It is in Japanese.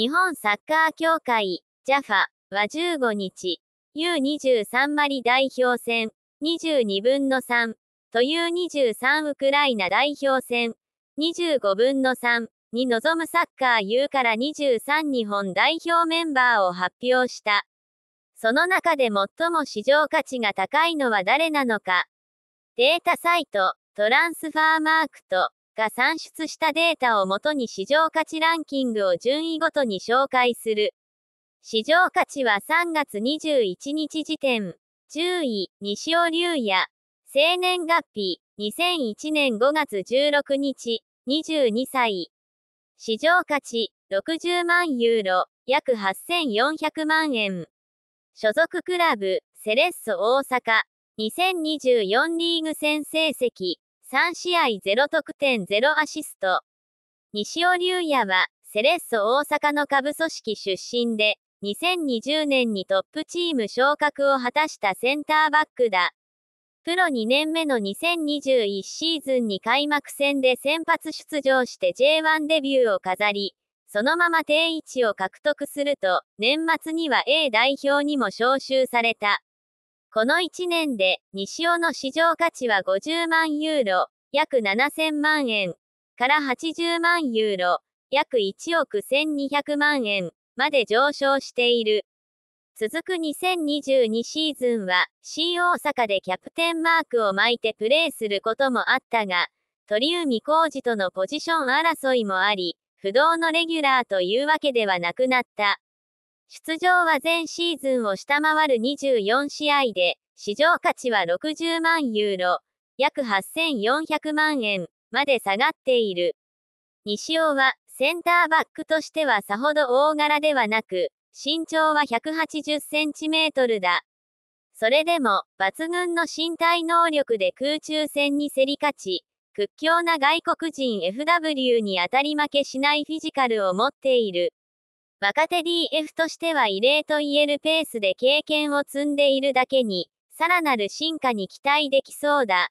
日本サッカー協会、JAFA は15日、U23 マリ代表戦、22分の3、という23ウクライナ代表戦、25分の3に臨むサッカー U から23日本代表メンバーを発表した。その中で最も市場価値が高いのは誰なのか。データサイト、トランスファーマークと、が算出したデータをもとに市場価値ランキングを順位ごとに紹介する。市場価値は3月21日時点、10位、西尾隆也、生年月日、2001年5月16日、22歳。市場価値、60万ユーロ、約8400万円。所属クラブ、セレッソ大阪、2024リーグ戦成績、3試合0得点0アシスト。西尾竜也は、セレッソ大阪の下部組織出身で、2020年にトップチーム昇格を果たしたセンターバックだ。プロ2年目の2021シーズンに開幕戦で先発出場して J1 デビューを飾り、そのまま定位置を獲得すると、年末には A 代表にも招集された。この1年で、西尾の市場価値は50万ユーロ、約7000万円、から80万ユーロ、約1億1200万円まで上昇している。続く2022シーズンは、C 大阪でキャプテンマークを巻いてプレーすることもあったが、鳥海浩二とのポジション争いもあり、不動のレギュラーというわけではなくなった。出場は前シーズンを下回る24試合で、市場価値は60万ユーロ、約8400万円まで下がっている。西尾はセンターバックとしてはさほど大柄ではなく、身長は180センチメートルだ。それでも、抜群の身体能力で空中戦に競り勝ち、屈強な外国人 FW に当たり負けしないフィジカルを持っている。若手 DF としては異例と言えるペースで経験を積んでいるだけに、さらなる進化に期待できそうだ。